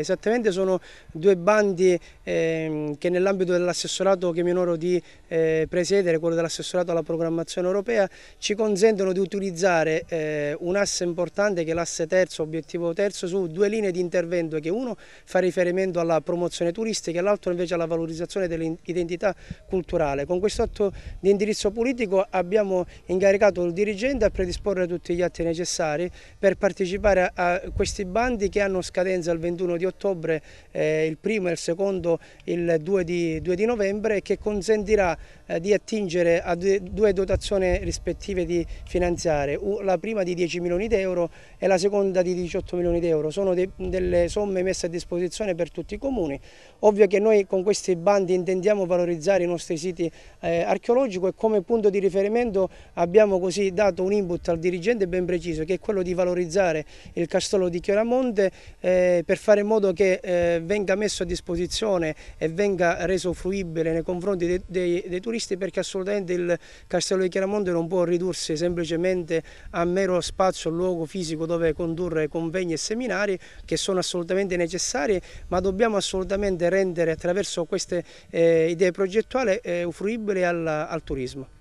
Esattamente sono due bandi eh, che nell'ambito dell'assessorato che mi onoro di eh, presiedere, quello dell'assessorato alla programmazione europea, ci consentono di utilizzare eh, un asse importante che è l'asse terzo, obiettivo terzo, su due linee di intervento che uno fa riferimento alla promozione turistica e l'altro invece alla valorizzazione dell'identità culturale. Con questo atto di indirizzo politico abbiamo incaricato il dirigente a predisporre tutti gli atti necessari per partecipare a questi bandi che hanno scadenza il 21 di ottobre eh, il primo e il secondo il 2 di, 2 di novembre che consentirà eh, di attingere a due dotazioni rispettive di finanziare, la prima di 10 milioni di euro e la seconda di 18 milioni di euro, sono de, delle somme messe a disposizione per tutti i comuni. Ovvio che noi con questi bandi intendiamo valorizzare i nostri siti eh, archeologici e come punto di riferimento abbiamo così dato un input al dirigente ben preciso che è quello di valorizzare il castello di Chioramonte eh, per fare in modo modo che eh, venga messo a disposizione e venga reso fruibile nei confronti dei, dei, dei turisti perché assolutamente il Castello di Chiaramonte non può ridursi semplicemente a mero spazio, luogo fisico dove condurre convegni e seminari che sono assolutamente necessari ma dobbiamo assolutamente rendere attraverso queste eh, idee progettuali eh, fruibile al, al turismo.